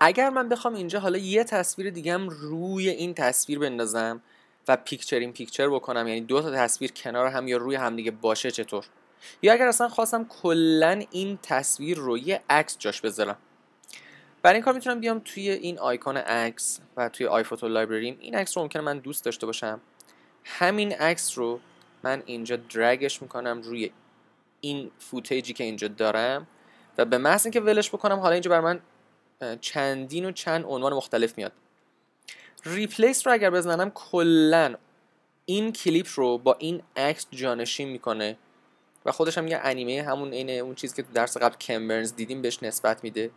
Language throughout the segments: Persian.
اگر من بخوام اینجا حالا یه تصویر هم روی این تصویر بندازم و پیکچر این پیکچر بکنم یعنی دو تا تصویر کنار هم یا روی هم دیگه باشه چطور یا اگر اصلا خواستم کلا این تصویر رو یه عکس جاش بذارم برای این کار میتونم بیام توی این آیکون عکس و توی آی فوتو این عکس رو ممکنه من دوست داشته باشم همین عکس رو من اینجا درگش میکنم روی این فوتیجی که اینجا دارم و به محض اینکه ولش بکنم حالا اینجا بر من چندین و چند عنوان مختلف میاد ریپلیس رو اگر بزنم کلا این کلیپ رو با این عکس جانشین میکنه و خودش هم یه انیمه همون عین اون چیزی که درس قبل کمبرنز دیدیم بهش نسبت میده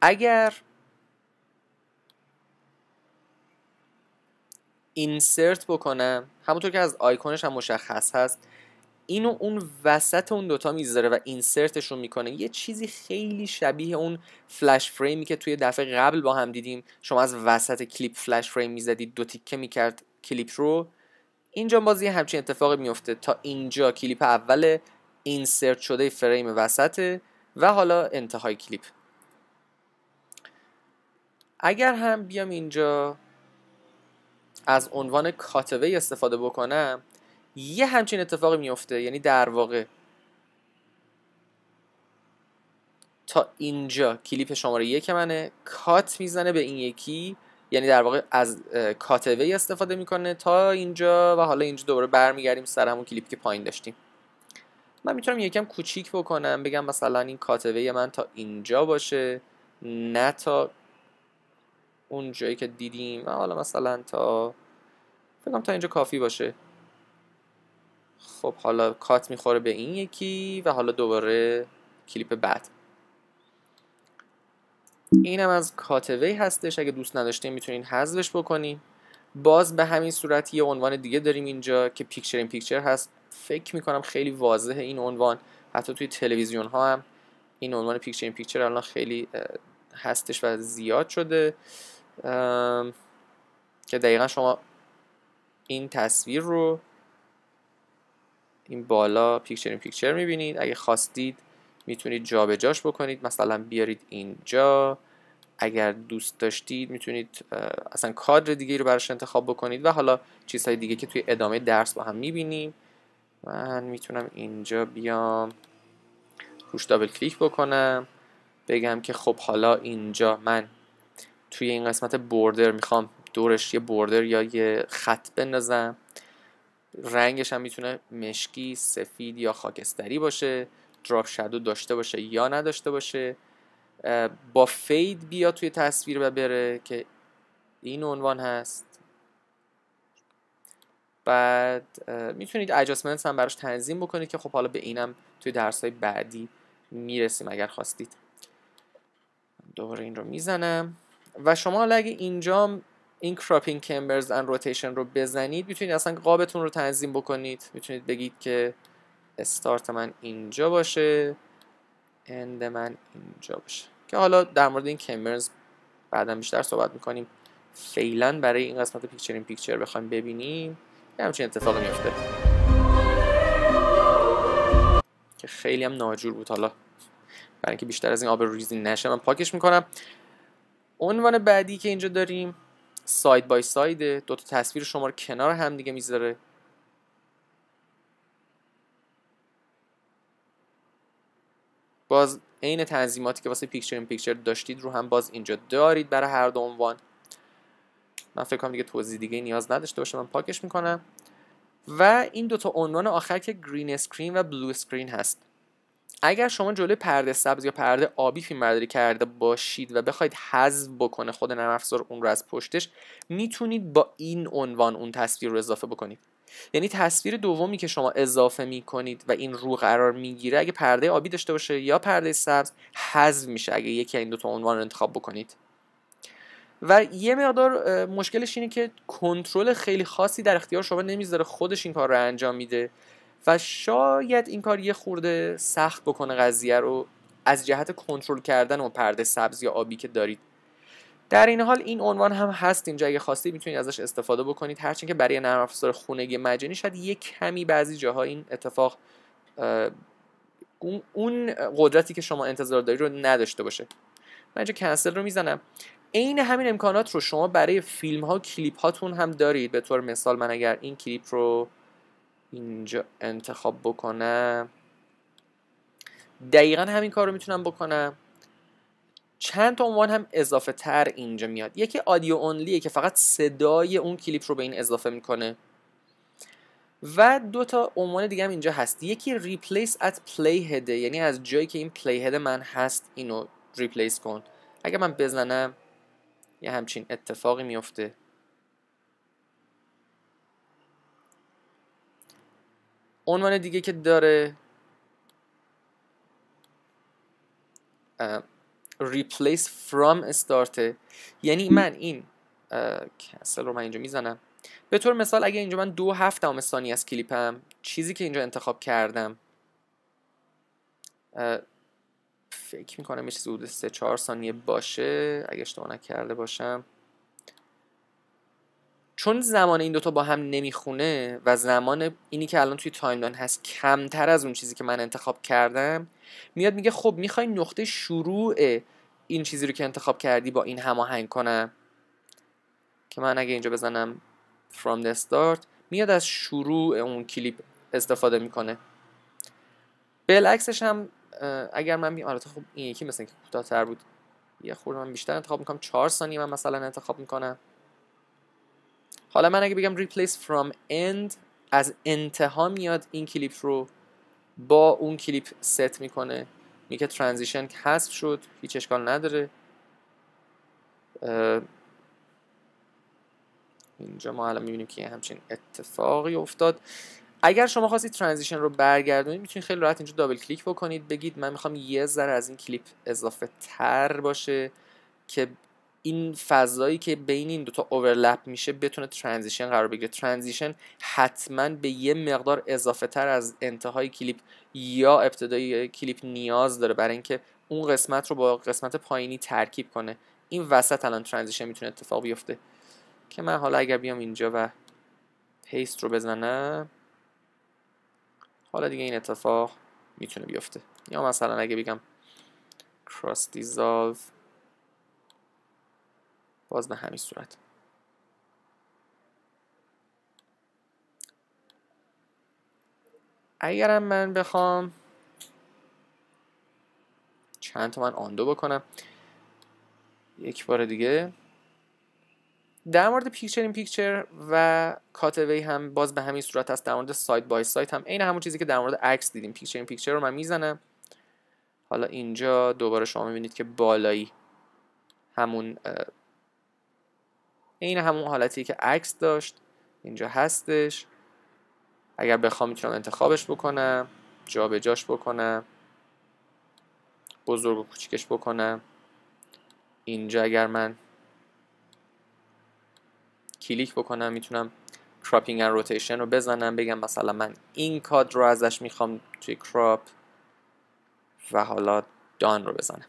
اگر اینسرت بکنم همونطور که از آیکونش هم مشخص هست اینو اون وسط اون دوتا میذاره و اینسرتش رو میکنه یه چیزی خیلی شبیه اون فلش فریمی که توی دفعه قبل با هم دیدیم شما از وسط کلیپ فلش فریم میزدید دو تیکه میکرد کلیپ رو اینجا بازی یه همچین اتفاقی میفته تا اینجا کلیپ اول اینسرت شده فریم وسط و حالا انتهای کلیپ اگر هم بیام اینجا از عنوان کاتوی استفاده بکنم یه همچین اتفاقی میفته یعنی در واقع تا اینجا کلیپ شماره یک منه کات میزنه به این یکی یعنی در واقع از کاتوی استفاده میکنه تا اینجا و حالا اینجا دوباره برمیگردیم سر همون کلیپ که پایین داشتیم من میتونم یکم کوچیک بکنم بگم مثلا این کاتوی من تا اینجا باشه نه تا اون جایی که دیدیم حالا مثلا تا بگم تا اینجا کافی باشه خب حالا کات میخوره به این یکی و حالا دوباره کلیپ بعد اینم از کاتوی هستش اگه دوست نداشتین میتونین حذفش بکنین باز به همین صورت یه عنوان دیگه داریم اینجا که پیکچر این پیکچر هست فکر میکنم خیلی واضحه این عنوان حتی توی تلویزیون ها هم این عنوان پیکچر این پیکچر الان خیلی هستش و زیاد شده که دقیقا شما این تصویر رو این بالا پیکچر این پیکچر میبینید اگه خواستید میتونید جابجاش بکنید مثلا بیارید اینجا اگر دوست داشتید میتونید اصلا کادر دیگه رو براش انتخاب بکنید و حالا چیزهای دیگه که توی ادامه درس با هم میبینیم من میتونم اینجا بیام روش دابل کلیک بکنم بگم که خب حالا اینجا من توی این قسمت بوردر میخوام دورش یه بوردر یا یه خط بندازم رنگش هم میتونه مشکی سفید یا خاکستری باشه دراپ شادو داشته باشه یا نداشته باشه با فید بیا توی تصویر و بره که این عنوان هست بعد میتونید اجاسمنت هم براش تنظیم بکنید که خب حالا به اینم توی درس های بعدی میرسیم اگر خواستید دوباره این رو میزنم و شما حالا اگه اینجا این کراپینگ کمبرز ان روتیشن رو بزنید میتونید اصلا قابتون رو تنظیم بکنید میتونید بگید که استارت من اینجا باشه اند من اینجا باشه که حالا در مورد این کمبرز بعدا بیشتر صحبت میکنیم فعلا برای این قسمت پیکچر این پیکچر بخوایم ببینیم یه همچین اتفاقی میفته که خیلی هم ناجور بود حالا برای اینکه بیشتر از این آب ریزی نشه من پاکش میکنم عنوان بعدی که اینجا داریم ساید بای ساید دو تا تصویر شما رو کنار هم دیگه میذاره باز عین تنظیماتی که واسه پیکچر این پیکچر داشتید رو هم باز اینجا دارید برای هر دو عنوان من فکر کنم دیگه توضیح دیگه نیاز نداشته باشه من پاکش میکنم و این دوتا عنوان آخر که گرین اسکرین و بلو اسکرین هست اگر شما جلوی پرده سبز یا پرده آبی فیلم کرده باشید و بخواید حذف بکنه خود نرم افزار اون رو از پشتش میتونید با این عنوان اون تصویر رو اضافه بکنید یعنی تصویر دومی که شما اضافه میکنید و این رو قرار میگیره اگه پرده آبی داشته باشه یا پرده سبز حذف میشه اگه یکی این دوتا عنوان رو انتخاب بکنید و یه مقدار مشکلش اینه که کنترل خیلی خاصی در اختیار شما نمیذاره خودش این کار رو انجام میده و شاید این کار یه خورده سخت بکنه قضیه رو از جهت کنترل کردن و پرده سبز یا آبی که دارید در این حال این عنوان هم هست اینجا اگه خواستید میتونید ازش استفاده بکنید هرچند که برای نرم افزار خونگی مجانی شاید یه کمی بعضی جاها این اتفاق اون قدرتی که شما انتظار دارید رو نداشته باشه من اینجا کنسل رو میزنم عین همین امکانات رو شما برای فیلم ها کلیپ هاتون هم دارید به طور مثال من اگر این کلیپ رو اینجا انتخاب بکنم دقیقا همین کار رو میتونم بکنم چند تا عنوان هم اضافه تر اینجا میاد یکی آدیو اونلیه که فقط صدای اون کلیپ رو به این اضافه میکنه و دو تا عنوان دیگه هم اینجا هست یکی ریپلیس ات پلی هده یعنی از جایی که این پلی هد من هست اینو ریپلیس کن اگه من بزنم یه همچین اتفاقی میفته عنوان دیگه که داره replace from start یعنی من این کسل رو من اینجا میزنم به طور مثال اگه اینجا من دو هفت دهم ثانیه از کلیپم چیزی که اینجا انتخاب کردم فکر میکنم یه چیزی حدود سه چهار ثانیه باشه اگه اشتباه نکرده باشم چون زمان این دوتا با هم نمیخونه و زمان اینی که الان توی تایملاین هست کمتر از اون چیزی که من انتخاب کردم میاد میگه خب میخوای نقطه شروع این چیزی رو که انتخاب کردی با این هماهنگ کنم که من اگه اینجا بزنم from the start میاد از شروع اون کلیپ استفاده میکنه بالعکسش هم اگر من آره خب این یکی مثل که بود یه خورده من بیشتر انتخاب میکنم چهار ثانیه من مثلا انتخاب میکنم حالا من اگه بگم replace from end از انتها میاد این کلیپ رو با اون کلیپ ست میکنه میگه ترانزیشن حذف شد هیچ اشکال نداره اینجا ما الان میبینیم که همچین اتفاقی افتاد اگر شما خواستید ترانزیشن رو برگردونید میتونید خیلی راحت اینجا دابل کلیک بکنید بگید من میخوام یه ذره از این کلیپ اضافه تر باشه که این فضایی که بین این دوتا اوورلپ میشه بتونه ترانزیشن قرار بگیره ترانزیشن حتما به یه مقدار اضافه تر از انتهای کلیپ یا ابتدای کلیپ نیاز داره برای اینکه اون قسمت رو با قسمت پایینی ترکیب کنه این وسط الان ترانزیشن میتونه اتفاق بیفته که من حالا اگر بیام اینجا و پیست رو بزنم حالا دیگه این اتفاق میتونه بیفته یا مثلا اگه بگم کراس Dissolve باز به همین صورت اگرم من بخوام چند تا من دو بکنم یک بار دیگه در مورد پیکچر این پیکچر و کاتوی هم باز به همین صورت هست در مورد سایت بای سایت هم عین همون چیزی که در مورد عکس دیدیم پیکچر این پیکچر رو من میزنم حالا اینجا دوباره شما میبینید که بالایی همون این همون حالتی که عکس داشت اینجا هستش اگر بخوام میتونم انتخابش بکنم جابجاش بکنم بزرگ و کوچیکش بکنم اینجا اگر من کلیک بکنم میتونم کراپینگ ان روتیشن رو بزنم بگم مثلا من این کادر رو ازش میخوام توی کراپ و حالا دان رو بزنم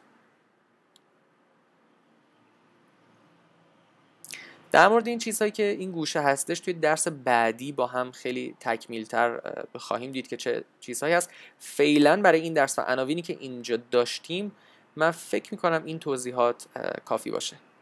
در مورد این چیزهایی که این گوشه هستش توی درس بعدی با هم خیلی تکمیلتر خواهیم دید که چه چیزهایی هست فعلا برای این درس و عناوینی که اینجا داشتیم من فکر میکنم این توضیحات کافی باشه